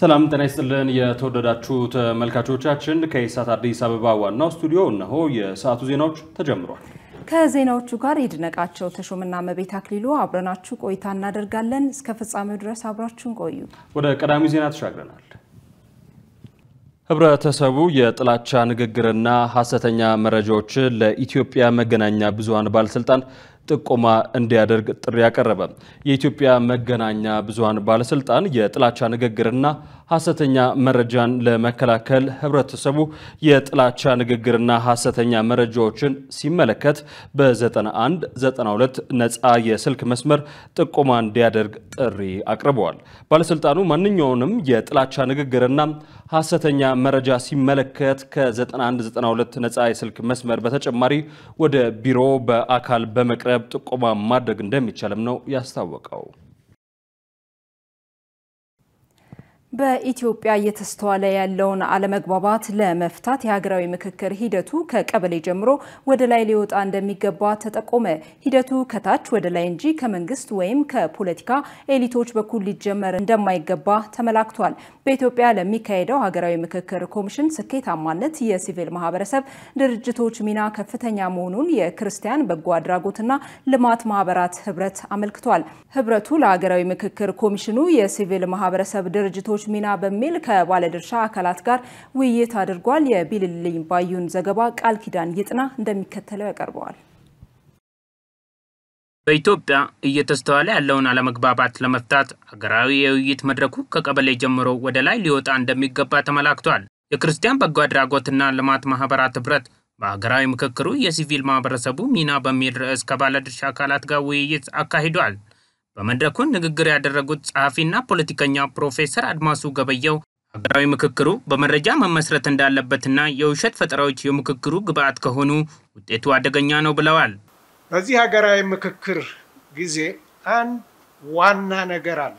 ሰላም ጤና ይስጥልን። የተወደዳችሁ ተመልካቾቻችን ከኢሳት አዲስ አበባ ዋናው ስቱዲዮ እነሆ የሰዓቱ ዜናዎች ተጀምሯል። ከዜናዎቹ ጋር የድነቃቸው ተሾምና መቤት አክሊሉ አብረናችሁ ቆይታ እናደርጋለን። እስከ ፍጻሜው ድረስ አብራችሁን ቆዩ። ወደ ቀዳሚው ዜና ተሻግረናል። ህብረተሰቡ የጥላቻ ንግግርና ሀሰተኛ መረጃዎችን ለኢትዮጵያ መገናኛ ብዙሀን ባለስልጣን ጥቆማ እንዲያደርግ ጥሪ ያቀረበ የኢትዮጵያ መገናኛ ብዙሃን ባለስልጣን የጥላቻ ንግግርና ሐሰተኛ መረጃን ለመከላከል ህብረተሰቡ የጥላቻ ንግግርና ሐሰተኛ መረጃዎችን ሲመለከት በ91 92 ነፃ የስልክ መስመር ጥቆማ እንዲያደርግ ጥሪ አቅርበዋል። ባለስልጣኑ ማንኛውንም የጥላቻ ንግግርና ሐሰተኛ መረጃ ሲመለከት ከ 9192 92 ነፃ የስልክ መስመር በተጨማሪ ወደ ቢሮ በአካል በመቅረብ ጥቆማ ማድረግ እንደሚቻልም ነው ያስታወቀው። በኢትዮጵያ እየተስተዋለ ያለውን አለመግባባት ለመፍታት የሀገራዊ ምክክር ሂደቱ ከቀበሌ ጀምሮ ወደ ላይ ሊወጣ እንደሚገባ ተጠቆመ። ሂደቱ ከታች ወደ ላይ እንጂ ከመንግስት ወይም ከፖለቲካ ኤሊቶች በኩል ሊጀመር እንደማይገባ ተመላክቷል። በኢትዮጵያ ለሚካሄደው ሀገራዊ ምክክር ኮሚሽን ስኬታማነት የሲቪል ማህበረሰብ ድርጅቶች ሚና ከፍተኛ መሆኑን የክርስቲያን በጎ አድራጎትና ልማት ማህበራት ህብረት አመልክቷል። ህብረቱ ለሀገራዊ ምክክር ኮሚሽኑ የሲቪል ማህበረሰብ ድርጅቶች ሴቶች ሚና በሚል ከባለድርሻ አካላት ጋር ውይይት አድርጓል። የቢልልኝ ባዩን ዘገባ ቃል ኪዳን ይጥና እንደሚከተለው ያቀርበዋል። በኢትዮጵያ እየተስተዋለ ያለውን አለመግባባት ለመፍታት ሀገራዊ የውይይት መድረኩ ከቀበሌ ጀምሮ ወደ ላይ ሊወጣ እንደሚገባ ተመላክቷል። የክርስቲያን በጎ አድራጎትና ልማት ማህበራት ህብረት በሀገራዊ ምክክሩ የሲቪል ማህበረሰቡ ሚና በሚል ርዕስ ከባለድርሻ አካላት ጋር ውይይት አካሂዷል። በመድረኩ ንግግር ያደረጉት ጸሐፊና ፖለቲከኛ ፕሮፌሰር አድማሱ ገበየው ሀገራዊ ምክክሩ በመረጃ መመስረት እንዳለበትና የውሸት ፈጠራዎች የምክክሩ ግብዓት ከሆኑ ውጤቱ አደገኛ ነው ብለዋል። በዚህ ሀገራዊ ምክክር ጊዜ አንድ ዋና ነገር አለ።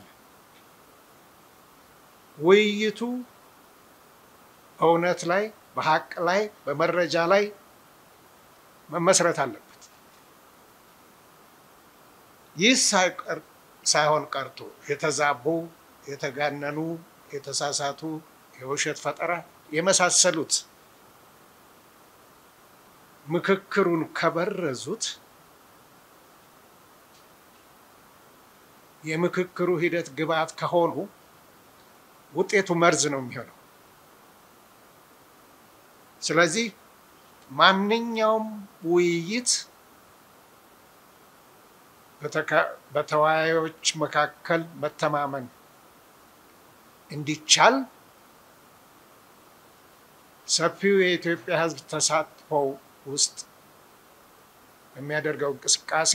ውይይቱ እውነት ላይ፣ በሀቅ ላይ፣ በመረጃ ላይ መመስረት አለበት። ይህ ሳይሆን ቀርቶ የተዛቡ፣ የተጋነኑ፣ የተሳሳቱ፣ የውሸት ፈጠራ የመሳሰሉት ምክክሩን ከበረዙት የምክክሩ ሂደት ግብዓት ከሆኑ ውጤቱ መርዝ ነው የሚሆነው። ስለዚህ ማንኛውም ውይይት በተወያዮች መካከል መተማመን እንዲቻል ሰፊው የኢትዮጵያ ሕዝብ ተሳትፎ ውስጥ የሚያደርገው እንቅስቃሴ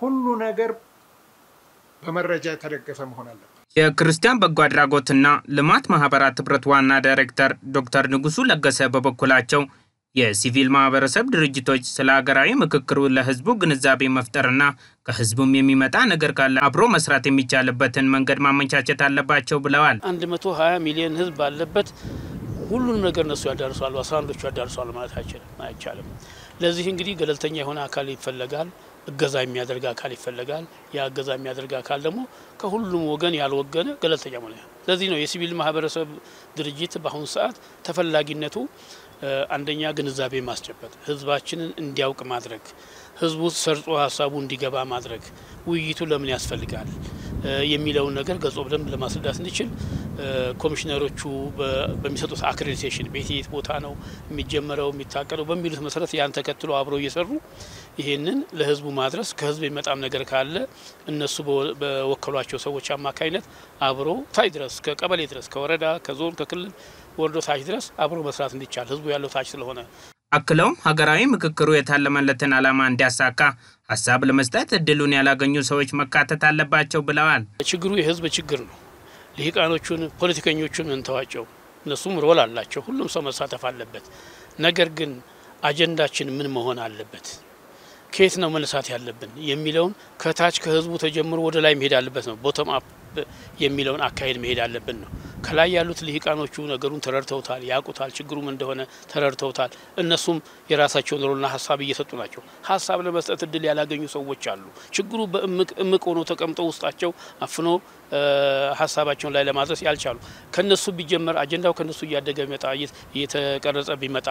ሁሉ ነገር በመረጃ የተደገፈ መሆን አለበት። የክርስቲያን በጎ አድራጎትና ልማት ማህበራት ህብረት ዋና ዳይሬክተር ዶክተር ንጉሱ ለገሰ በበኩላቸው የሲቪል ማህበረሰብ ድርጅቶች ስለ ሀገራዊ ምክክሩ ለህዝቡ ግንዛቤ መፍጠርና ከህዝቡም የሚመጣ ነገር ካለ አብሮ መስራት የሚቻልበትን መንገድ ማመቻቸት አለባቸው ብለዋል። 120 ሚሊዮን ህዝብ ባለበት ሁሉንም ነገር እነሱ ያዳርሷሉ፣ አስራ አንዶቹ ያዳርሷሉ ማለት አይቻልም። ለዚህ እንግዲህ ገለልተኛ የሆነ አካል ይፈለጋል። እገዛ የሚያደርግ አካል ይፈለጋል። ያ እገዛ የሚያደርግ አካል ደግሞ ከሁሉም ወገን ያልወገነ ገለልተኛ መሆን። ለዚህ ነው የሲቪል ማህበረሰብ ድርጅት በአሁኑ ሰዓት ተፈላጊነቱ አንደኛ ግንዛቤ ማስጨበጥ፣ ህዝባችንን እንዲያውቅ ማድረግ፣ ህዝቡ ሰርጾ ሀሳቡ እንዲገባ ማድረግ፣ ውይይቱ ለምን ያስፈልጋል የሚለውን ነገር ገጾ በደንብ ለማስረዳት እንችል ኮሚሽነሮቹ በሚሰጡት አክሬዲቴሽን በየት ቦታ ነው የሚጀመረው የሚታቀደው በሚሉት መሰረት ያን ተከትሎ አብረው እየሰሩ ይህንን ለህዝቡ ማድረስ ከህዝብ የሚመጣም ነገር ካለ እነሱ በወከሏቸው ሰዎች አማካኝነት አብሮ ታይ ድረስ ከቀበሌ ድረስ ከወረዳ ከዞን ከክልል ወርዶ ታች ድረስ አብሮ መስራት እንዲቻል ህዝቡ ያለው ታች ስለሆነ አክለውም ሀገራዊ ምክክሩ የታለመለትን ዓላማ እንዲያሳካ ሀሳብ ለመስጠት እድሉን ያላገኙ ሰዎች መካተት አለባቸው ብለዋል። ችግሩ የህዝብ ችግር ነው። ልሂቃኖቹን፣ ፖለቲከኞቹን እንተዋቸው። እነሱም ሮል አላቸው። ሁሉም ሰው መሳተፍ አለበት። ነገር ግን አጀንዳችን ምን መሆን አለበት፣ ከየት ነው መነሳት ያለብን የሚለውን ከታች ከህዝቡ ተጀምሮ ወደ ላይ መሄድ አለበት ነው ቦተም አፕ የሚለውን አካሄድ መሄድ አለብን ነው። ከላይ ያሉት ልሂቃኖቹ ነገሩን ተረድተውታል፣ ያውቁታል፣ ችግሩም እንደሆነ ተረድተውታል። እነሱም የራሳቸውን ሮልና ሀሳብ እየሰጡ ናቸው። ሀሳብ ለመስጠት እድል ያላገኙ ሰዎች አሉ። ችግሩ በእምቅ እምቅ ሆኖ ተቀምጠው ውስጣቸው አፍኖ ሀሳባቸውን ላይ ለማድረስ ያልቻሉ ከነሱ ቢጀመር አጀንዳው ከነሱ እያደገ ቢመጣ እየተቀረጸ ቢመጣ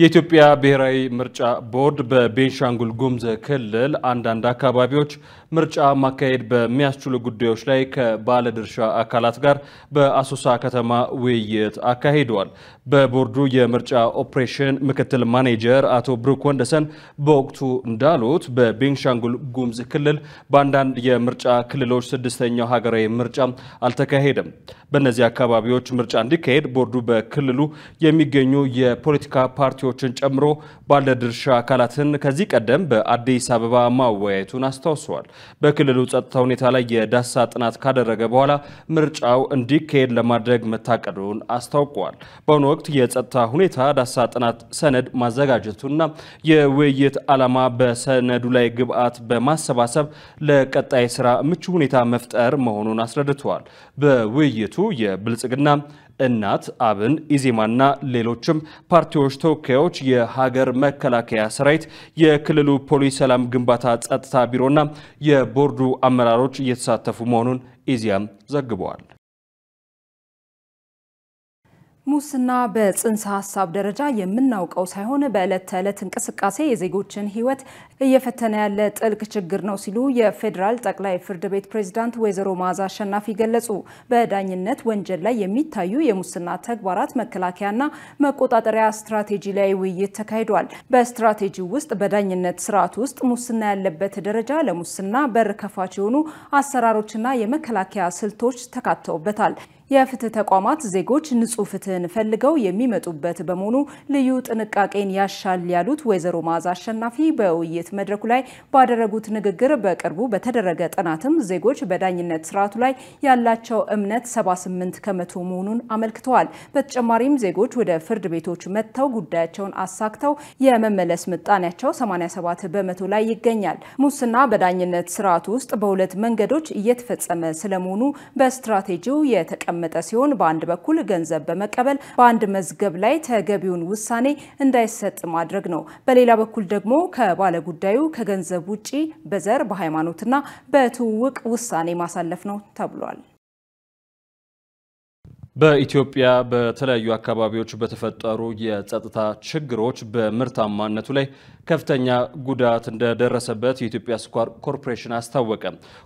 የኢትዮጵያ ብሔራዊ ምርጫ ቦርድ በቤንሻንጉል ጉሙዝ ክልል አንዳንድ አካባቢዎች ምርጫ ማካሄድ በሚያስችሉ ጉዳዮች ላይ ከባለድርሻ አካላት ጋር በአሶሳ ከተማ ውይይት አካሂደዋል። በቦርዱ የምርጫ ኦፕሬሽን ምክትል ማኔጀር አቶ ብሩክ ወንደሰን በወቅቱ እንዳሉት በቤንሻንጉል ጉሙዝ ክልል በአንዳንድ የምርጫ ክልሎች ስድስተኛው ሀገራዊ ምርጫ አልተካሄደም። በእነዚህ አካባቢዎች ምርጫ እንዲካሄድ ቦርዱ በክልሉ የሚገኙ የፖለቲካ ፓርቲ ኃላፊዎችን ጨምሮ ባለድርሻ አካላትን ከዚህ ቀደም በአዲስ አበባ ማወያየቱን አስታውሰዋል። በክልሉ ጸጥታ ሁኔታ ላይ የዳሳ ጥናት ካደረገ በኋላ ምርጫው እንዲካሄድ ለማድረግ መታቀዱን አስታውቀዋል። በአሁኑ ወቅት የጸጥታ ሁኔታ ዳሳ ጥናት ሰነድ ማዘጋጀቱና የውይይት ዓላማ በሰነዱ ላይ ግብዓት በማሰባሰብ ለቀጣይ ስራ ምቹ ሁኔታ መፍጠር መሆኑን አስረድተዋል። በውይይቱ የብልጽግና እናት፣ አብን፣ ኢዜማና ሌሎችም ፓርቲዎች ተወካዮች፣ የሀገር መከላከያ ሰራዊት፣ የክልሉ ፖሊስ ሰላም ግንባታ ጸጥታ ቢሮና የቦርዱ አመራሮች እየተሳተፉ መሆኑን ኢዜአም ዘግበዋል። ሙስና በጽንሰ ሀሳብ ደረጃ የምናውቀው ሳይሆን በዕለት ተዕለት እንቅስቃሴ የዜጎችን ሕይወት እየፈተነ ያለ ጥልቅ ችግር ነው ሲሉ የፌዴራል ጠቅላይ ፍርድ ቤት ፕሬዝዳንት ወይዘሮ መዓዛ አሸናፊ ገለጹ። በዳኝነት ወንጀል ላይ የሚታዩ የሙስና ተግባራት መከላከያና መቆጣጠሪያ ስትራቴጂ ላይ ውይይት ተካሂዷል። በስትራቴጂ ውስጥ በዳኝነት ስርዓት ውስጥ ሙስና ያለበት ደረጃ፣ ለሙስና በር ከፋች የሆኑ አሰራሮችና የመከላከያ ስልቶች ተካተውበታል። የፍትህ ተቋማት ዜጎች ንጹህ ፍትህን ፈልገው የሚመጡበት በመሆኑ ልዩ ጥንቃቄን ያሻል ያሉት ወይዘሮ መዓዛ አሸናፊ በውይይት መድረኩ ላይ ባደረጉት ንግግር በቅርቡ በተደረገ ጥናትም ዜጎች በዳኝነት ስርዓቱ ላይ ያላቸው እምነት 78 ከመቶ መሆኑን አመልክተዋል። በተጨማሪም ዜጎች ወደ ፍርድ ቤቶች መጥተው ጉዳያቸውን አሳክተው የመመለስ ምጣኔያቸው 87 በመቶ ላይ ይገኛል። ሙስና በዳኝነት ስርዓቱ ውስጥ በሁለት መንገዶች እየተፈጸመ ስለመሆኑ በስትራቴጂው የተቀ የተቀመጠ ሲሆን በአንድ በኩል ገንዘብ በመቀበል በአንድ መዝገብ ላይ ተገቢውን ውሳኔ እንዳይሰጥ ማድረግ ነው። በሌላ በኩል ደግሞ ከባለጉዳዩ ከገንዘብ ውጪ በዘር በሃይማኖትና በትውውቅ ውሳኔ ማሳለፍ ነው ተብሏል። በኢትዮጵያ በተለያዩ አካባቢዎች በተፈጠሩ የጸጥታ ችግሮች በምርታማነቱ ላይ ከፍተኛ ጉዳት እንደደረሰበት የኢትዮጵያ ስኳር ኮርፖሬሽን አስታወቀ።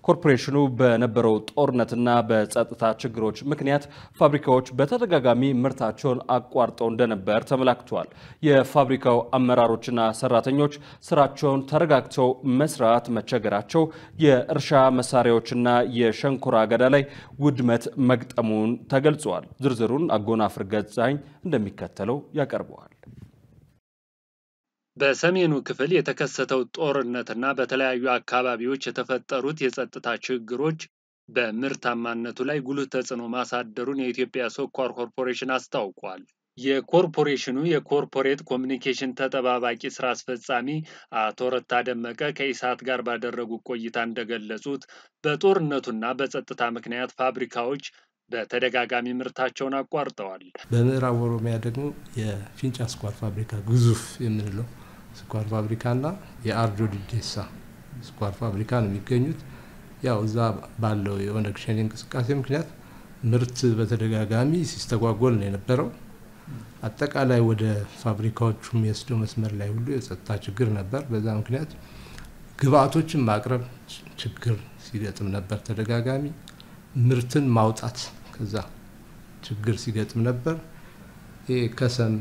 ኮርፖሬሽኑ በነበረው ጦርነትና በጸጥታ ችግሮች ምክንያት ፋብሪካዎች በተደጋጋሚ ምርታቸውን አቋርጠው እንደነበር ተመላክቷል። የፋብሪካው አመራሮችና ሰራተኞች ስራቸውን ተረጋግተው መስራት መቸገራቸው፣ የእርሻ መሳሪያዎችና የሸንኮራ አገዳ ላይ ውድመት መግጠሙን ተገልጿል። ተገልጿል። ዝርዝሩን አጎናፍር ገዛኝ እንደሚከተለው ያቀርበዋል። በሰሜኑ ክፍል የተከሰተው ጦርነትና በተለያዩ አካባቢዎች የተፈጠሩት የጸጥታ ችግሮች በምርታማነቱ ላይ ጉልህ ተጽዕኖ ማሳደሩን የኢትዮጵያ ስኳር ኮርፖሬሽን አስታውቋል። የኮርፖሬሽኑ የኮርፖሬት ኮሚኒኬሽን ተጠባባቂ ስራ አስፈጻሚ አቶ ረታ ደመቀ ከኢሳት ጋር ባደረጉት ቆይታ እንደገለጹት በጦርነቱና በጸጥታ ምክንያት ፋብሪካዎች በተደጋጋሚ ምርታቸውን አቋርጠዋል። በምዕራብ ኦሮሚያ ደግሞ የፊንጫ ስኳር ፋብሪካ ግዙፍ የምንለው ስኳር ፋብሪካና የአርዶ ድዴሳ ስኳር ፋብሪካ ነው የሚገኙት። ያው እዛ ባለው የኦነግ ሸኔ እንቅስቃሴ ምክንያት ምርት በተደጋጋሚ ሲስተጓጎል ነው የነበረው። አጠቃላይ ወደ ፋብሪካዎቹ የሚወስደው መስመር ላይ ሁሉ የጸጥታ ችግር ነበር። በዛ ምክንያት ግብአቶችን ማቅረብ ችግር ሲገጥም ነበር። ተደጋጋሚ ምርትን ማውጣት ከዛ ችግር ሲገጥም ነበር። ይሄ ከሰም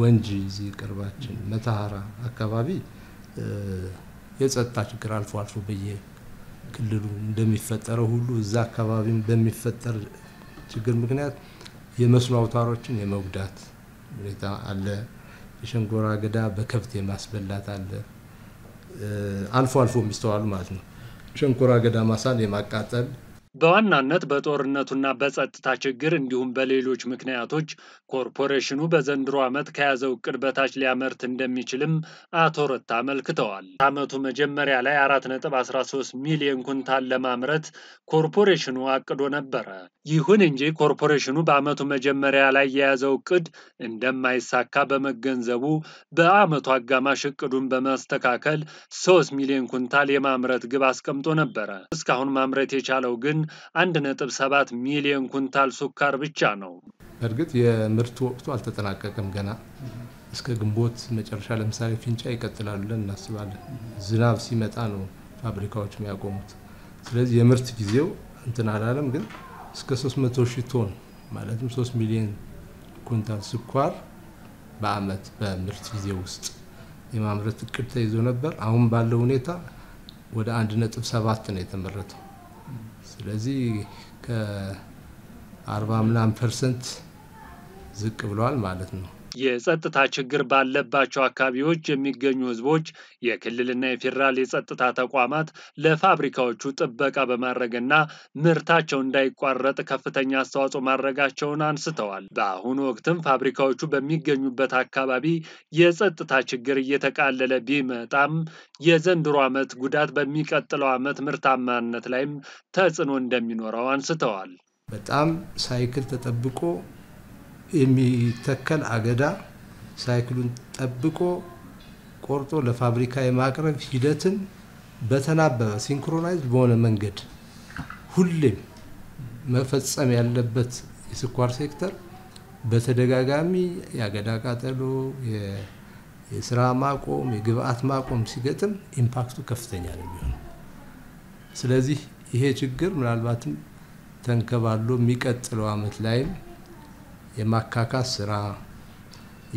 ወንጂ እዚህ ቅርባችን መተሃራ አካባቢ የጸጥታ ችግር አልፎ አልፎ በየ ክልሉ እንደሚፈጠረው ሁሉ እዛ አካባቢም በሚፈጠር ችግር ምክንያት የመስኖ አውታሮችን የመጉዳት ሁኔታ አለ። የሸንጎራ አገዳ በከብት የማስበላት አለ። አልፎ አልፎ የሚስተዋሉ ማለት ነው። ሸንኮራ አገዳ ማሳን የማቃጠል በዋናነት በጦርነቱና በጸጥታ ችግር እንዲሁም በሌሎች ምክንያቶች ኮርፖሬሽኑ በዘንድሮ ዓመት ከያዘው እቅድ በታች ሊያመርት እንደሚችልም አቶ ረታ አመልክተዋል። ዓመቱ መጀመሪያ ላይ 4.13 ሚሊዮን ኩንታል ለማምረት ኮርፖሬሽኑ አቅዶ ነበረ። ይሁን እንጂ ኮርፖሬሽኑ በዓመቱ መጀመሪያ ላይ የያዘው እቅድ እንደማይሳካ በመገንዘቡ በዓመቱ አጋማሽ እቅዱን በማስተካከል 3 ሚሊዮን ኩንታል የማምረት ግብ አስቀምጦ ነበረ። እስካሁን ማምረት የቻለው ግን አንድ ነጥብ ሰባት ሚሊዮን ኩንታል ሱካር ብቻ ነው። እርግጥ የምርት ወቅቱ አልተጠናቀቀም ገና እስከ ግንቦት መጨረሻ ለምሳሌ ፊንጫ ይቀጥላሉ ብለን እናስባለን። ዝናብ ሲመጣ ነው ፋብሪካዎች የሚያቆሙት። ስለዚህ የምርት ጊዜው እንትን አላለም፣ ግን እስከ 300 ሺህ ቶን ማለትም 3 ሚሊዮን ኩንታል ስኳር በአመት በምርት ጊዜ ውስጥ የማምረት እቅድ ተይዞ ነበር። አሁን ባለው ሁኔታ ወደ 1.7 ነው የተመረተው። ስለዚህ ከ40 ምናምን ፐርሰንት ዝቅ ብሏል ማለት ነው። የጸጥታ ችግር ባለባቸው አካባቢዎች የሚገኙ ህዝቦች የክልልና የፌዴራል የጸጥታ ተቋማት ለፋብሪካዎቹ ጥበቃ በማድረግና ምርታቸው እንዳይቋረጥ ከፍተኛ አስተዋጽኦ ማድረጋቸውን አንስተዋል። በአሁኑ ወቅትም ፋብሪካዎቹ በሚገኙበት አካባቢ የጸጥታ ችግር እየተቃለለ ቢመጣም የዘንድሮ ዓመት ጉዳት በሚቀጥለው ዓመት ምርታማነት ላይም ተጽዕኖ እንደሚኖረው አንስተዋል። በጣም ሳይክል ተጠብቆ የሚተከል አገዳ ሳይክሉን ጠብቆ ቆርጦ ለፋብሪካ የማቅረብ ሂደትን በተናበበ ሲንክሮናይዝ በሆነ መንገድ ሁሌም መፈጸም ያለበት የስኳር ሴክተር በተደጋጋሚ የአገዳ ቃጠሎ፣ የስራ ማቆም፣ የግብአት ማቆም ሲገጥም ኢምፓክቱ ከፍተኛ ነው የሚሆነው። ስለዚህ ይሄ ችግር ምናልባትም ተንከባሎ የሚቀጥለው አመት ላይም የማካካስ ስራ፣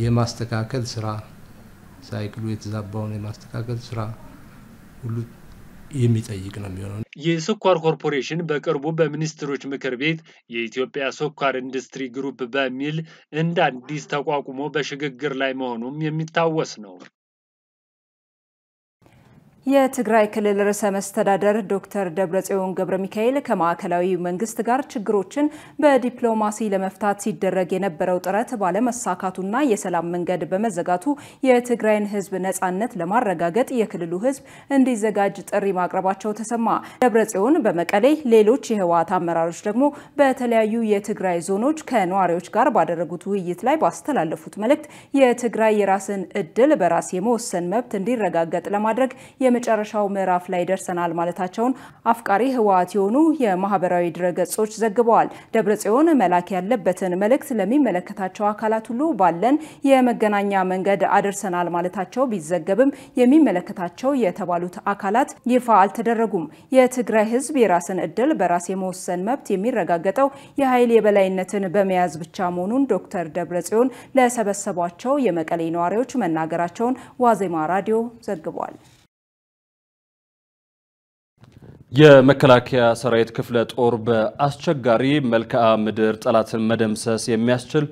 የማስተካከል ስራ፣ ሳይክሉ የተዛባውን የማስተካከል ስራ ሁሉ የሚጠይቅ ነው የሚሆነው። የስኳር ኮርፖሬሽን በቅርቡ በሚኒስትሮች ምክር ቤት የኢትዮጵያ ስኳር ኢንዱስትሪ ግሩፕ በሚል እንደ አዲስ ተቋቁሞ በሽግግር ላይ መሆኑም የሚታወስ ነው። የትግራይ ክልል ርዕሰ መስተዳደር ዶክተር ደብረጽዮን ገብረ ሚካኤል ከማዕከላዊ መንግስት ጋር ችግሮችን በዲፕሎማሲ ለመፍታት ሲደረግ የነበረው ጥረት ባለመሳካቱና የሰላም መንገድ በመዘጋቱ የትግራይን ህዝብ ነጻነት ለማረጋገጥ የክልሉ ህዝብ እንዲዘጋጅ ጥሪ ማቅረባቸው ተሰማ። ደብረጽዮን በመቀሌ፣ ሌሎች የህወሓት አመራሮች ደግሞ በተለያዩ የትግራይ ዞኖች ከነዋሪዎች ጋር ባደረጉት ውይይት ላይ ባስተላለፉት መልእክት የትግራይ የራስን እድል በራስ የመወሰን መብት እንዲረጋገጥ ለማድረግ የመጨረሻው ምዕራፍ ላይ ደርሰናል ማለታቸውን አፍቃሪ ህወሓት የሆኑ የማህበራዊ ድረገጾች ዘግበዋል። ደብረጽዮን መላክ ያለበትን መልእክት ለሚመለከታቸው አካላት ሁሉ ባለን የመገናኛ መንገድ አድርሰናል ማለታቸው ቢዘገብም የሚመለከታቸው የተባሉት አካላት ይፋ አልተደረጉም። የትግራይ ህዝብ የራስን እድል በራስ የመወሰን መብት የሚረጋገጠው የኃይል የበላይነትን በመያዝ ብቻ መሆኑን ዶክተር ደብረጽዮን ለሰበሰቧቸው የመቀሌ ነዋሪዎች መናገራቸውን ዋዜማ ራዲዮ ዘግቧል። የመከላከያ ሰራዊት ክፍለ ጦር በአስቸጋሪ መልክዓ ምድር ጠላትን መደምሰስ የሚያስችል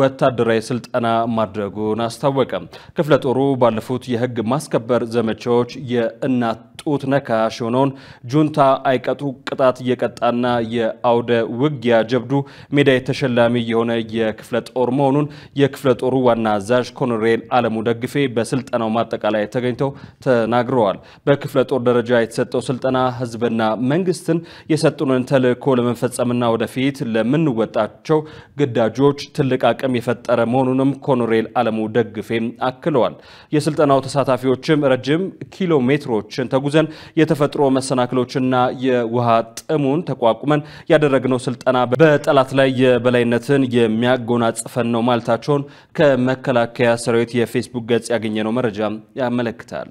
ወታደራዊ ስልጠና ማድረጉን አስታወቀ። ክፍለ ጦሩ ባለፉት የህግ ማስከበር ዘመቻዎች የእናት ጡት ነካሽ የሆነውን ጁንታ አይቀጡ ቅጣት እየቀጣና የአውደ ውጊያ ጀብዱ ሜዳይ ተሸላሚ የሆነ የክፍለ ጦር መሆኑን የክፍለ ጦሩ ዋና አዛዥ ኮሎኔል አለሙ ደግፌ በስልጠናው ማጠቃላይ ተገኝተው ተናግረዋል። በክፍለ ጦር ደረጃ የተሰጠው ስልጠና ህዝብና መንግስትን የሰጡንን ተልዕኮ ለመፈጸምና ወደፊት ለምንወጣቸው ግዳጆች ትልቅ አቅም የፈጠረ መሆኑንም ኮኖሬል አለሙ ደግፌም አክለዋል። የስልጠናው ተሳታፊዎችም ረጅም ኪሎ ሜትሮችን ተጉዘን የተፈጥሮ መሰናክሎችና የውሃ ጥሙን ተቋቁመን ያደረግነው ስልጠና በጠላት ላይ የበላይነትን የሚያጎናጽፈን ነው ማለታቸውን ከመከላከያ ሰራዊት የፌስቡክ ገጽ ያገኘነው መረጃ ያመለክታል።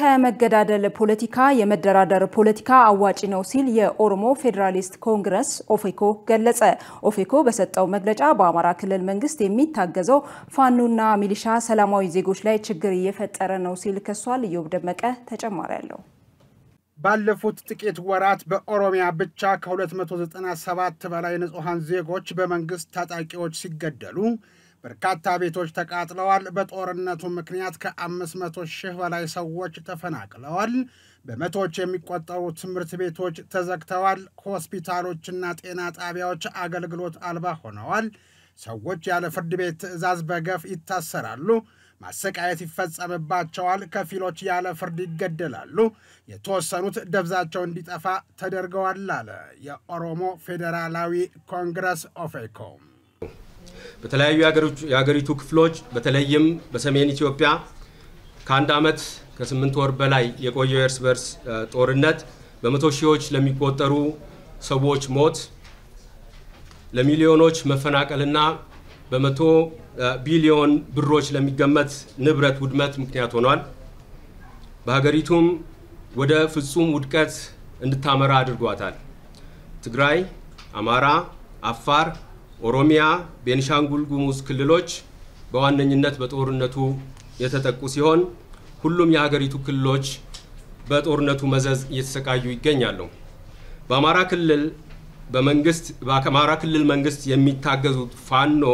ከመገዳደል ፖለቲካ የመደራደር ፖለቲካ አዋጪ ነው ሲል የኦሮሞ ፌዴራሊስት ኮንግረስ ኦፌኮ ገለጸ። ኦፌኮ በሰጠው መግለጫ በአማራ ክልል መንግስት የሚታገዘው ፋኖና ሚሊሻ ሰላማዊ ዜጎች ላይ ችግር እየፈጠረ ነው ሲል ከሷል። ዮብ ደመቀ ተጨማሪ አለው። ባለፉት ጥቂት ወራት በኦሮሚያ ብቻ ከ297 በላይ ንጹሐን ዜጎች በመንግስት ታጣቂዎች ሲገደሉ በርካታ ቤቶች ተቃጥለዋል። በጦርነቱ ምክንያት ከ500 ሺህ በላይ ሰዎች ተፈናቅለዋል። በመቶዎች የሚቆጠሩ ትምህርት ቤቶች ተዘግተዋል። ሆስፒታሎችና ጤና ጣቢያዎች አገልግሎት አልባ ሆነዋል። ሰዎች ያለ ፍርድ ቤት ትዕዛዝ በገፍ ይታሰራሉ። ማሰቃየት ይፈጸምባቸዋል። ከፊሎች ያለ ፍርድ ይገደላሉ። የተወሰኑት ደብዛቸው እንዲጠፋ ተደርገዋል አለ የኦሮሞ ፌዴራላዊ ኮንግረስ ኦፌኮም። በተለያዩ የሀገሪቱ ክፍሎች በተለይም በሰሜን ኢትዮጵያ ከአንድ ዓመት ከስምንት ወር በላይ የቆየው የእርስ በርስ ጦርነት በመቶ ሺዎች ለሚቆጠሩ ሰዎች ሞት ለሚሊዮኖች መፈናቀልና በመቶ ቢሊዮን ብሮች ለሚገመት ንብረት ውድመት ምክንያት ሆኗል። በሀገሪቱም ወደ ፍጹም ውድቀት እንድታመራ አድርጓታል። ትግራይ፣ አማራ፣ አፋር ኦሮሚያ፣ ቤንሻንጉል ጉሙዝ ክልሎች በዋነኝነት በጦርነቱ የተጠቁ ሲሆን ሁሉም የሀገሪቱ ክልሎች በጦርነቱ መዘዝ እየተሰቃዩ ይገኛሉ። በአማራ ክልል በመንግስት በአማራ ክልል መንግስት የሚታገዙት ፋኖ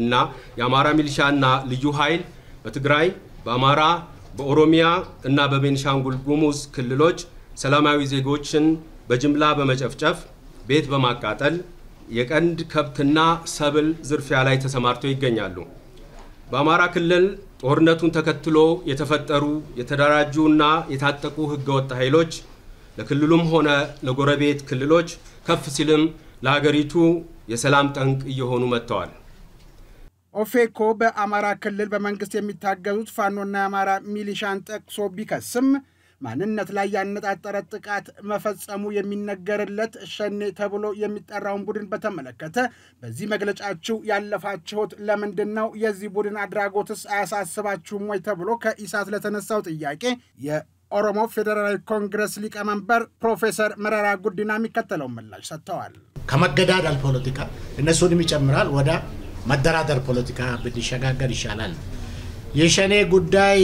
እና የአማራ ሚሊሻና ልዩ ኃይል በትግራይ፣ በአማራ፣ በኦሮሚያ እና በቤንሻንጉል ጉሙዝ ክልሎች ሰላማዊ ዜጎችን በጅምላ በመጨፍጨፍ ቤት በማቃጠል የቀንድ ከብትና ሰብል ዝርፊያ ላይ ተሰማርተው ይገኛሉ። በአማራ ክልል ጦርነቱን ተከትሎ የተፈጠሩ የተደራጁና የታጠቁ ህገወጥ ኃይሎች ለክልሉም ሆነ ለጎረቤት ክልሎች ከፍ ሲልም ለሀገሪቱ የሰላም ጠንቅ እየሆኑ መጥተዋል። ኦፌኮ በአማራ ክልል በመንግስት የሚታገዙት ፋኖና የአማራ ሚሊሻን ጠቅሶ ቢከስም ማንነት ላይ ያነጣጠረ ጥቃት መፈጸሙ የሚነገርለት ሸኔ ተብሎ የሚጠራውን ቡድን በተመለከተ በዚህ መግለጫችሁ ያለፋችሁት ለምንድን ነው? የዚህ ቡድን አድራጎትስ አያሳስባችሁም ወይ? ተብሎ ከኢሳት ለተነሳው ጥያቄ የኦሮሞ ፌዴራላዊ ኮንግረስ ሊቀመንበር ፕሮፌሰር መረራ ጉዲና የሚከተለው ምላሽ ሰጥተዋል። ከመገዳደል ፖለቲካ እነሱንም ይጨምራል ወደ መደራደር ፖለቲካ ብንሸጋገር ይሻላል። የሸኔ ጉዳይ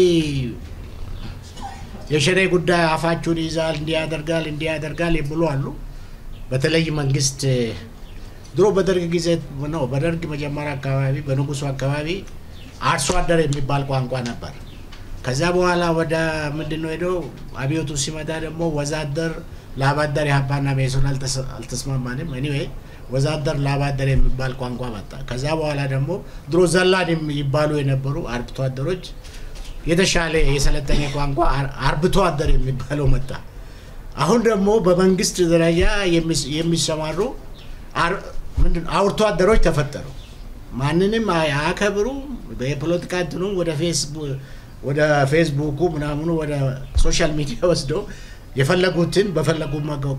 የሸኔ ጉዳይ አፋችሁን ይዛል፣ እንዲያደርጋል እንዲያደርጋል የሚሉ አሉ። በተለይ መንግስት ድሮ በደርግ ጊዜ ነው፣ በደርግ መጀመሪያ አካባቢ በንጉሱ አካባቢ አርሶ አደር የሚባል ቋንቋ ነበር። ከዛ በኋላ ወደ ምንድን ነው ሄደው አብዮቱ ሲመጣ ደግሞ ወዛደር፣ ለአባደር የሀባና ሜሶን አልተስማማንም። ኤኒዌይ ወዛደር፣ ለአባደር የሚባል ቋንቋ መጣ። ከዛ በኋላ ደግሞ ድሮ ዘላን ይባሉ የነበሩ አርብቶ አደሮች የተሻለ የሰለጠኘ ቋንቋ አርብቶ አደር የሚባለው መጣ። አሁን ደግሞ በመንግስት ደረጃ የሚሰማሩ አውርቶ አደሮች ተፈጠሩ። ማንንም አያከብሩ በፖለቲካ እንትኑ ወደ ፌስቡኩ ምናምኑ ወደ ሶሻል ሚዲያ ወስዶ የፈለጉትን በፈለጉ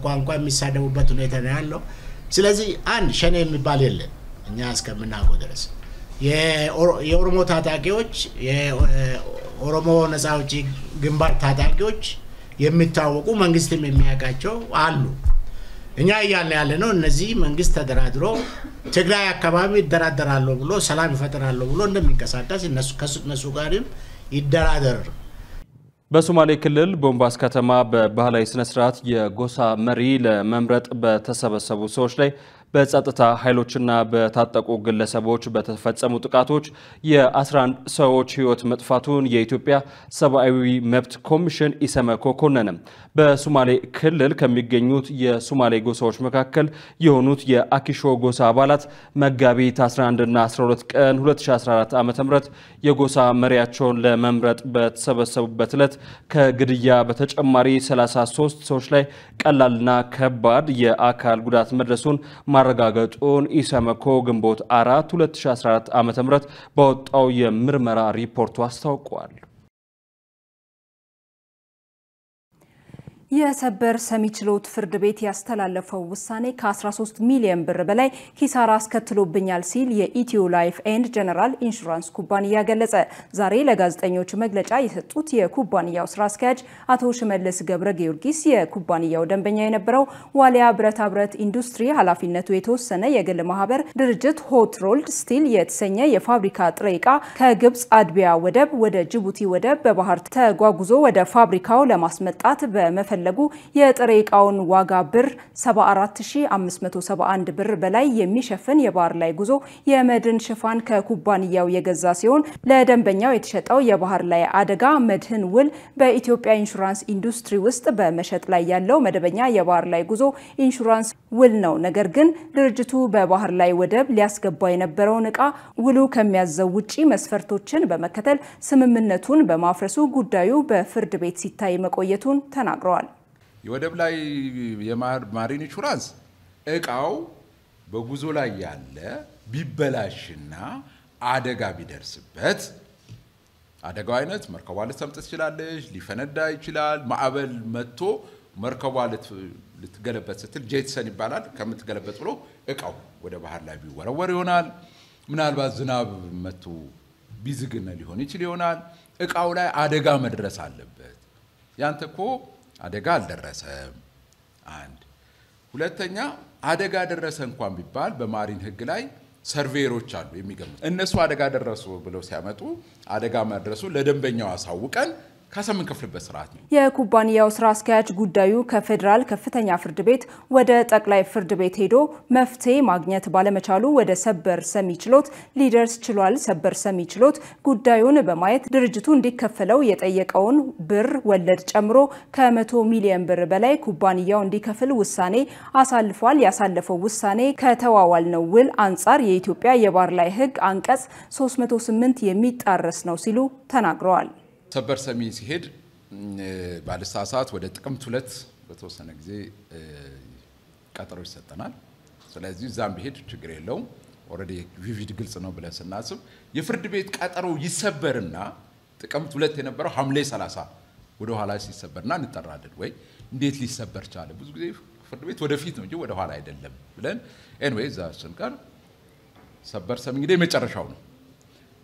ቋንቋ የሚሳደቡበት ሁኔታ ነው ያለው። ስለዚህ አንድ ሸኔ የሚባል የለን እኛ እስከምናውቀው ድረስ የኦሮሞ ታጣቂዎች ኦሮሞ ነጻ አውጪ ግንባር ታጣቂዎች የሚታወቁ መንግስትም የሚያውቃቸው አሉ። እኛ እያለ ያለ ነው እነዚህ መንግስት ተደራድሮ ትግራይ አካባቢ ይደራደራለሁ ብሎ ሰላም ይፈጥራለሁ ብሎ እንደሚንቀሳቀስ ከእነሱ ጋርም ይደራደር። በሶማሌ ክልል ቦምባስ ከተማ በባህላዊ ስነስርዓት የጎሳ መሪ ለመምረጥ በተሰበሰቡ ሰዎች ላይ በጸጥታ ኃይሎችና በታጠቁ ግለሰቦች በተፈጸሙ ጥቃቶች የ11 ሰዎች ህይወት መጥፋቱን የኢትዮጵያ ሰብአዊ መብት ኮሚሽን ኢሰመኮ ኮነነ። በሶማሌ ክልል ከሚገኙት የሶማሌ ጎሳዎች መካከል የሆኑት የአኪሾ ጎሳ አባላት መጋቢት 11ና 12 ቀን 2014 ዓ.ም ም የጎሳ መሪያቸውን ለመምረጥ በተሰበሰቡበት ዕለት ከግድያ በተጨማሪ 33 ሰዎች ላይ ቀላልና ከባድ የአካል ጉዳት መድረሱን ማረጋገጡን ኢሰመኮ ግንቦት አራት 2014 ዓ.ም በወጣው የምርመራ ሪፖርቱ አስታውቋል። የሰበር ሰሚ ችሎት ፍርድ ቤት ያስተላለፈው ውሳኔ ከ13 ሚሊዮን ብር በላይ ኪሳራ አስከትሎብኛል ሲል የኢትዮ ላይፍ ኤንድ ጀነራል ኢንሹራንስ ኩባንያ ገለጸ። ዛሬ ለጋዜጠኞች መግለጫ የሰጡት የኩባንያው ስራ አስኪያጅ አቶ ሽመልስ ገብረ ጊዮርጊስ የኩባንያው ደንበኛ የነበረው ዋሊያ ብረታ ብረት ኢንዱስትሪ ኃላፊነቱ የተወሰነ የግል ማህበር ድርጅት ሆት ሮልድ ስቲል የተሰኘ የፋብሪካ ጥሬ ዕቃ ከግብፅ አድቢያ ወደብ ወደ ጅቡቲ ወደብ በባህር ተጓጉዞ ወደ ፋብሪካው ለማስመጣት በመፈለ ከፈለጉ የጥሬ እቃውን ዋጋ ብር 74571 ብር በላይ የሚሸፍን የባህር ላይ ጉዞ የመድን ሽፋን ከኩባንያው የገዛ ሲሆን ለደንበኛው የተሸጠው የባህር ላይ አደጋ መድህን ውል በኢትዮጵያ ኢንሹራንስ ኢንዱስትሪ ውስጥ በመሸጥ ላይ ያለው መደበኛ የባህር ላይ ጉዞ ኢንሹራንስ ውል ነው። ነገር ግን ድርጅቱ በባህር ላይ ወደብ ሊያስገባ የነበረውን ዕቃ ውሉ ከሚያዘው ውጪ መስፈርቶችን በመከተል ስምምነቱን በማፍረሱ ጉዳዩ በፍርድ ቤት ሲታይ መቆየቱን ተናግረዋል። የወደብ ላይ የማሪን ኢንሹራንስ እቃው በጉዞ ላይ ያለ ቢበላሽና አደጋ ቢደርስበት አደጋው አይነት መርከቧ ልትሰምጥ ትችላለች፣ ሊፈነዳ ይችላል። ማዕበል መጥቶ መርከቧ ልትገለበት ስትል ጄትሰን ይባላል። ከምትገለበት ብሎ እቃው ወደ ባህር ላይ ቢወረወር ይሆናል። ምናልባት ዝናብ መጥቶ ቢዝግነ ሊሆን ይችል ይሆናል። እቃው ላይ አደጋ መድረስ አለበት። ያንተ እኮ አደጋ አልደረሰም። አንድ ሁለተኛ አደጋ ደረሰ እንኳን ቢባል በማሪን ህግ ላይ ሰርቬሮች አሉ የሚገምቱ። እነሱ አደጋ ደረሱ ብለው ሲያመጡ አደጋ መድረሱ ለደንበኛው አሳውቀን ካሳ የምንከፍልበት ስርዓት ነው። የኩባንያው ስራ አስኪያጅ ጉዳዩ ከፌዴራል ከፍተኛ ፍርድ ቤት ወደ ጠቅላይ ፍርድ ቤት ሄዶ መፍትሄ ማግኘት ባለመቻሉ ወደ ሰበር ሰሚ ችሎት ሊደርስ ችሏል። ሰበር ሰሚ ችሎት ጉዳዩን በማየት ድርጅቱ እንዲከፈለው የጠየቀውን ብር ወለድ ጨምሮ ከመቶ ሚሊዮን ብር በላይ ኩባንያው እንዲከፍል ውሳኔ አሳልፏል። ያሳለፈው ውሳኔ ከተዋዋል ነው ውል አንጻር የኢትዮጵያ የባር ላይ ህግ አንቀጽ 308 የሚጣረስ ነው ሲሉ ተናግረዋል። ሰበር ሰሚ ሲሄድ ሰዓት ወደ ጥቅምት ሁለት በተወሰነ ጊዜ ቀጠሮ ይሰጠናል። ስለዚህ እዛም ብሄድ ችግር የለውም። ኦልሬዲ ቪቪድ ግልጽ ነው ብለን ስናስብ የፍርድ ቤት ቀጠሮ ይሰበርና ጥቅምት ሁለት የነበረው ሐምሌ 30 ወደኋላ ሲሰበርና እንጠራለን ወይ እንዴት ሊሰበር ቻለ? ብዙ ጊዜ ፍርድ ቤት ወደፊት ነው እንጂ ወደኋላ አይደለም ብለን ኤንወይ እዛ ስንቀር ሰበር ሰሚ እንግዲህ የመጨረሻው ነው።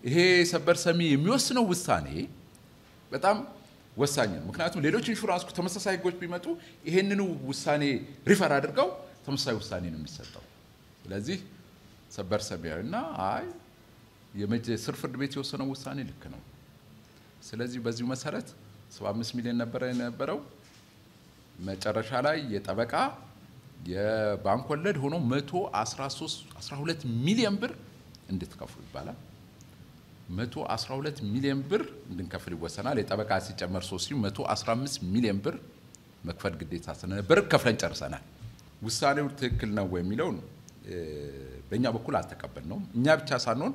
ይሄ ሰበር ሰሚ የሚወስነው ውሳኔ በጣም ወሳኝ ነው። ምክንያቱም ሌሎች ኢንሹራንስ ተመሳሳይ ህጎች ቢመጡ ይሄንኑ ውሳኔ ሪፈር አድርገው ተመሳሳይ ውሳኔ ነው የሚሰጠው። ስለዚህ ሰበር ሰሚያዊና አይ ስር ፍርድ ቤት የወሰነው ውሳኔ ልክ ነው። ስለዚህ በዚሁ መሰረት 75 ሚሊዮን ነበረ የነበረው መጨረሻ ላይ የጠበቃ የባንክ ወለድ ሆኖ 113 12 ሚሊዮን ብር እንድትከፍሉ ይባላል። 112 ሚሊዮን ብር እንድንከፍል ይወሰናል። የጠበቃ ሲጨመር ሶስት 115 ሚሊዮን ብር መክፈል ግዴታ ስለነበር ከፍለን ጨርሰናል። ውሳኔው ትክክል ነው የሚለውን በእኛ በኩል አልተቀበል ነው። እኛ ብቻ ሳንሆን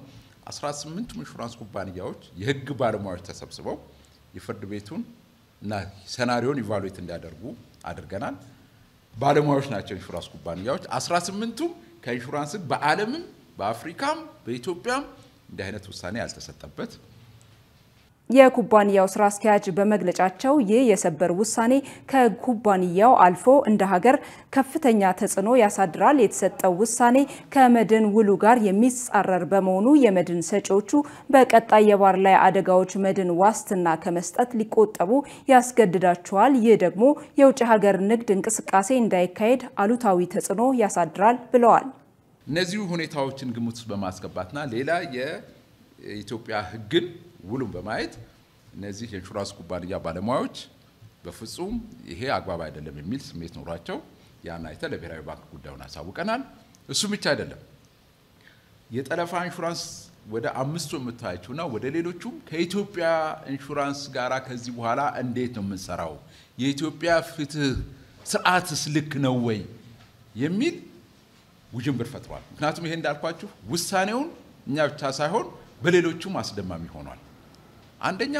18 ኢንሹራንስ ኩባንያዎች የህግ ባለሙያዎች ተሰብስበው የፍርድ ቤቱን እና ሰናሪዮን ኢቫሉዌት እንዲያደርጉ አድርገናል። ባለሙያዎች ናቸው ኢንሹራንስ ኩባንያዎች 18ቱም ከኢንሹራንስ በዓለምም በአፍሪካም በኢትዮጵያም እንዲህ አይነት ውሳኔ ያልተሰጠበት የኩባንያው ስራ አስኪያጅ በመግለጫቸው ይህ የሰበር ውሳኔ ከኩባንያው አልፎ እንደ ሀገር ከፍተኛ ተጽዕኖ ያሳድራል፣ የተሰጠው ውሳኔ ከመድን ውሉ ጋር የሚጻረር በመሆኑ የመድን ሰጪዎቹ በቀጣይ የባር ላይ አደጋዎች መድን ዋስትና ከመስጠት ሊቆጠቡ ያስገድዳቸዋል፣ ይህ ደግሞ የውጭ ሀገር ንግድ እንቅስቃሴ እንዳይካሄድ አሉታዊ ተጽዕኖ ያሳድራል ብለዋል። እነዚሁ ሁኔታዎችን ግምት ውስጥ በማስገባትና ሌላ የኢትዮጵያ ሕግን ውሉም በማየት እነዚህ የኢንሹራንስ ኩባንያ ባለሙያዎች በፍጹም ይሄ አግባብ አይደለም የሚል ስሜት ኖሯቸው ያን አይተ ለብሔራዊ ባንክ ጉዳዩን አሳውቀናል። እሱ ብቻ አይደለም የጠለፋ ኢንሹራንስ ወደ አምስቱ የምታያቸውና ወደ ሌሎቹም ከኢትዮጵያ ኢንሹራንስ ጋር ከዚህ በኋላ እንዴት ነው የምንሰራው? የኢትዮጵያ ፍትህ ስርዓትስ ልክ ነው ወይ የሚል ውዥንብር ፈጥሯል። ምክንያቱም ይሄ እንዳልኳችሁ ውሳኔውን እኛ ብቻ ሳይሆን በሌሎቹም አስደማሚ ሆኗል። አንደኛ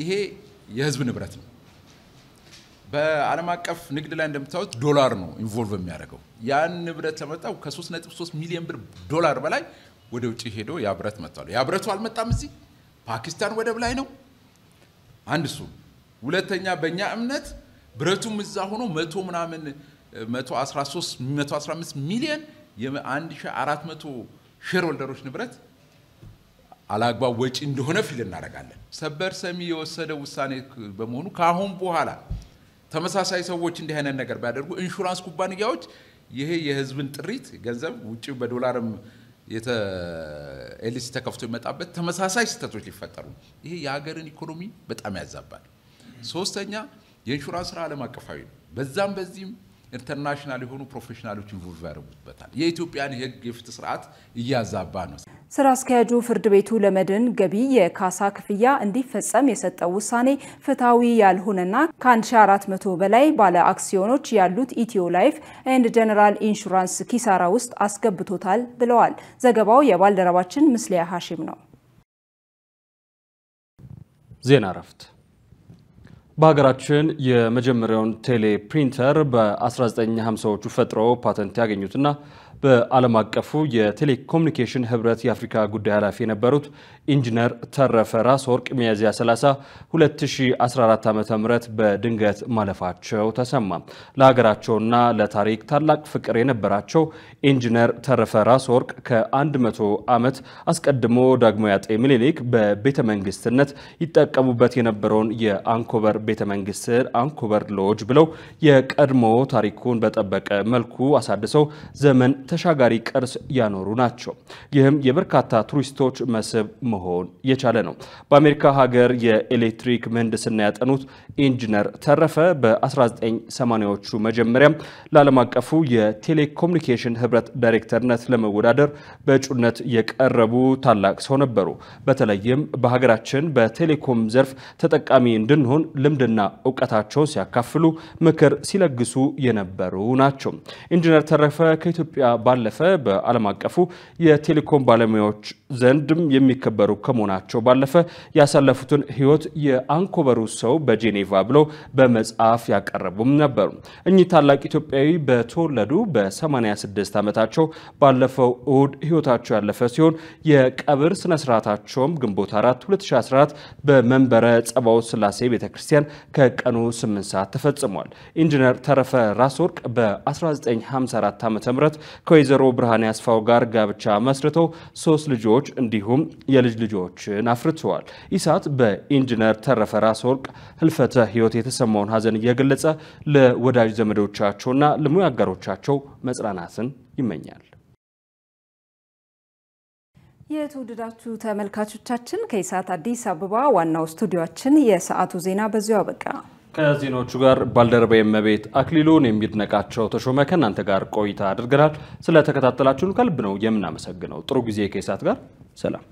ይሄ የህዝብ ንብረት ነው። በዓለም አቀፍ ንግድ ላይ እንደምታዩት ዶላር ነው ኢንቮልቭ የሚያደርገው። ያን ንብረት ለመጣው ከ3.3 ሚሊዮን ብር ዶላር በላይ ወደ ውጭ ሄዶ ያ ብረት መጥቷል። ያ ብረቱ አልመጣም እዚህ ፓኪስታን ወደብ ላይ ነው። አንድ እሱ። ሁለተኛ በእኛ እምነት ብረቱም እዛ ሆኖ መቶ ምናምን 113 115 ሚሊዮን የ1400 ሼር ንብረት አላግባብ ወጪ እንደሆነ ፊል እናደርጋለን። ሰበር ሰሚ የወሰደ ውሳኔ በመሆኑ ከአሁን በኋላ ተመሳሳይ ሰዎች እንዲህ አይነት ነገር ቢያደርጉ ኢንሹራንስ ኩባንያዎች ይሄ የህዝብን ጥሪት ገንዘብ ውጭ በዶላርም ኤልሲ ተከፍቶ ይመጣበት ተመሳሳይ ስህተቶች ሊፈጠሩ ይሄ የሀገርን ኢኮኖሚ በጣም ያዛባል። ሶስተኛ የኢንሹራንስ ስራ ዓለም አቀፋዊ ነው። በዛም በዚህም ኢንተርናሽናል የሆኑ ፕሮፌሽናሎች ኢንቮልቭ ያደርጉበታል። የኢትዮጵያን የህግ የፍትህ ስርዓት እያዛባ ነው። ስራ አስኪያጁ ፍርድ ቤቱ ለመድን ገቢ የካሳ ክፍያ እንዲፈጸም የሰጠው ውሳኔ ፍትሐዊ ያልሆነና ከ1400 በላይ ባለ አክሲዮኖች ያሉት ኢትዮ ላይፍ ኤንድ ጀነራል ኢንሹራንስ ኪሳራ ውስጥ አስገብቶታል ብለዋል። ዘገባው የባልደረባችን ምስሊያ ሀሺም ነው። ዜና እረፍት በሀገራችን የመጀመሪያውን ቴሌ ፕሪንተር በ1950ዎቹ ፈጥረው ፓተንት ያገኙትና በዓለም አቀፉ የቴሌኮሙኒኬሽን ህብረት የአፍሪካ ጉዳይ ኃላፊ የነበሩት ኢንጂነር ተረፈ ራስ ወርቅ ሚያዝያ 30 2014 ዓ.ም በድንገት ማለፋቸው ተሰማ። ለሀገራቸውና ለታሪክ ታላቅ ፍቅር የነበራቸው ኢንጂነር ተረፈ ራስ ወርቅ ከ100 ዓመት አስቀድሞ ዳግማዊ አጤ ምኒልክ በቤተ መንግስትነት ይጠቀሙበት የነበረውን የአንኮበር ቤተ መንግስትን አንኮበር ሎጅ ብለው የቀድሞ ታሪኩን በጠበቀ መልኩ አሳድሰው ዘመን ተሻጋሪ ቅርስ ያኖሩ ናቸው። ይህም የበርካታ ቱሪስቶች መስህብ መሆ መሆን የቻለ ነው። በአሜሪካ ሀገር የኤሌክትሪክ ምህንድስና ያጠኑት ኢንጂነር ተረፈ በ1980ዎቹ መጀመሪያ ለዓለም አቀፉ የቴሌኮሙኒኬሽን ህብረት ዳይሬክተርነት ለመወዳደር በእጩነት የቀረቡ ታላቅ ሰው ነበሩ። በተለይም በሀገራችን በቴሌኮም ዘርፍ ተጠቃሚ እንድንሆን ልምድና እውቀታቸውን ሲያካፍሉ፣ ምክር ሲለግሱ የነበሩ ናቸው። ኢንጂነር ተረፈ ከኢትዮጵያ ባለፈ በዓለም አቀፉ የቴሌኮም ባለሙያዎች ዘንድም የሚከበሩ የነበሩ ከመሆናቸው ባለፈ ያሳለፉትን ህይወት የአንኮበሩ ሰው በጄኔቫ ብለው በመጽሐፍ ያቀረቡም ነበሩ። እኚህ ታላቅ ኢትዮጵያዊ በተወለዱ በ86 ዓመታቸው ባለፈው እሁድ ሕይወታቸው ያለፈ ሲሆን የቀብር ስነስርዓታቸውም ግንቦት 4 2014 በመንበረ ጸባኦት ስላሴ ቤተክርስቲያን ከቀኑ 8 ሰዓት ተፈጽሟል። ኢንጂነር ተረፈ ራስወርቅ በ1954 ዓ ም ከወይዘሮ ብርሃን ያስፋው ጋር ጋብቻ መስርተው ሶስት ልጆች እንዲሁም የልጅ ልጆችን አፍርተዋል። ኢሳት በኢንጂነር ተረፈ ራስ ወርቅ ህልፈተ ህይወት የተሰማውን ሀዘን እየገለጸ ለወዳጅ ዘመዶቻቸውና ለሙያ አጋሮቻቸው መጽናናትን ይመኛል። የተወደዳችሁ ተመልካቾቻችን ከኢሳት አዲስ አበባ ዋናው ስቱዲዮችን የሰዓቱ ዜና በዚሁ አበቃ። ከዜናዎቹ ጋር ባልደረባ የመቤት አክሊሉን የሚድነቃቸው ተሾመ ከእናንተ ጋር ቆይታ አድርገናል። ስለተከታተላችሁን ከልብ ነው የምናመሰግነው። ጥሩ ጊዜ ከሳት ጋር ሰላም።